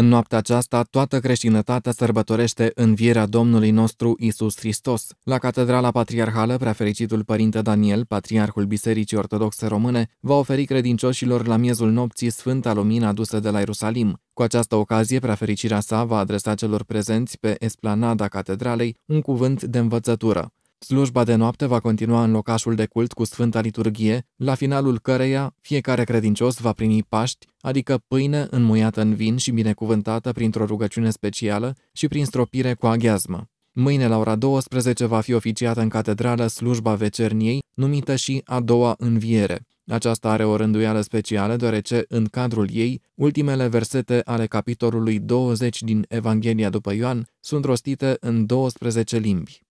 În noaptea aceasta, toată creștinătatea sărbătorește învierea Domnului nostru Isus Hristos. La Catedrala Patriarhală, preafericitul Părinte Daniel, Patriarhul Bisericii Ortodoxe Române, va oferi credincioșilor la miezul nopții Sfânta Lumină adusă de la Ierusalim. Cu această ocazie, preafericirea sa va adresa celor prezenți pe esplanada catedralei un cuvânt de învățătură. Slujba de noapte va continua în locașul de cult cu Sfânta Liturghie, la finalul căreia fiecare credincios va primi paști, adică pâine înmuiată în vin și binecuvântată printr-o rugăciune specială și prin stropire cu aghiazmă. Mâine la ora 12 va fi oficiată în catedrală slujba vecerniei, numită și a doua înviere. Aceasta are o rânduială specială deoarece, în cadrul ei, ultimele versete ale capitolului 20 din Evanghelia după Ioan sunt rostite în 12 limbi.